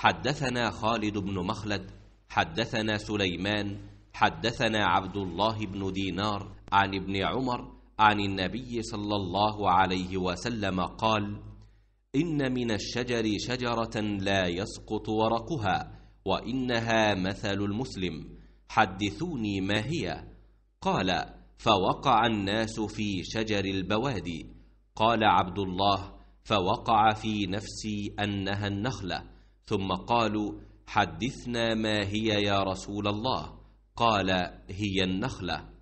حدثنا خالد بن مخلد حدثنا سليمان حدثنا عبد الله بن دينار عن ابن عمر عن النبي صلى الله عليه وسلم قال إن من الشجر شجرة لا يسقط ورقها وإنها مثل المسلم حدثوني ما هي قال فوقع الناس في شجر البوادي قال عبد الله فوقع في نفسي أنها النخلة ثم قالوا حدثنا ما هي يا رسول الله قال هي النخله